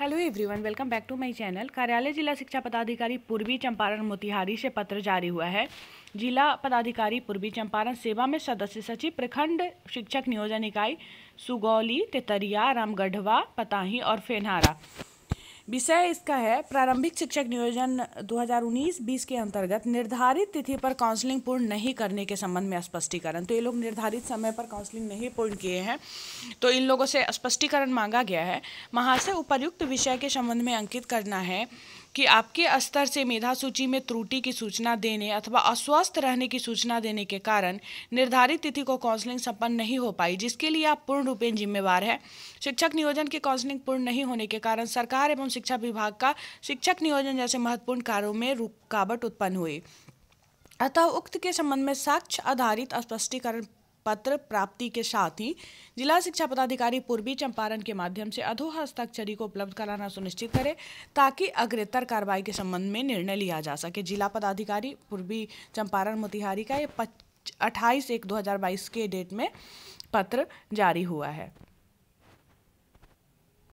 hello everyone welcome back to my channel कार्यालय जिला शिक्षा पदाधिकारी पूर्वी चंपारण मोतिहारी से पत्र जारी हुआ है जिला पदाधिकारी पूर्वी चंपारण सेवा में सदस्य सचिव प्रखंड शिक्षक नियोजन इकाई सुगौली तेतरिया रामगढ़वा पताही और फेनहारा विषय इसका है प्रारंभिक शिक्षक नियोजन 2019-20 के अंतर्गत निर्धारित तिथि पर काउंसलिंग पूर्ण नहीं करने के संबंध में स्पष्टीकरण तो ये लोग निर्धारित समय पर काउंसलिंग नहीं पूर्ण किए हैं तो इन लोगों से स्पष्टीकरण मांगा गया है महाशय उपयुक्त विषय के संबंध में अंकित करना है कि आपके स्तर से मेधा सूची में त्रुटि की सूचना देने अथवा अस्वस्थ रहने की सूचना देने के कारण निर्धारित तिथि को काउंसलिंग संपन्न नहीं हो पाई जिसके लिए आप पूर्ण रूपेण जिम्मेवार है शिक्षक नियोजन की काउंसलिंग पूर्ण नहीं होने के कारण सरकार एवं शिक्षा विभाग का शिक्षक नियोजन जैसे महत्वपूर्ण कार्यों में रुकावट उत्पन्न हुई अतः उक्त के संबंध में साक्ष्य आधारित स्पष्टीकरण पत्र प्राप्ति के साथ ही जिला शिक्षा पदाधिकारी पूर्वी चंपारण के माध्यम से अधोह हस्ताक्षरी को उपलब्ध कराना सुनिश्चित करें ताकि अग्रेतर कार्रवाई के संबंध में निर्णय लिया जा सके जिला पदाधिकारी पूर्वी चंपारण मोतिहारी का ये अट्ठाईस एक दो के डेट में पत्र जारी हुआ है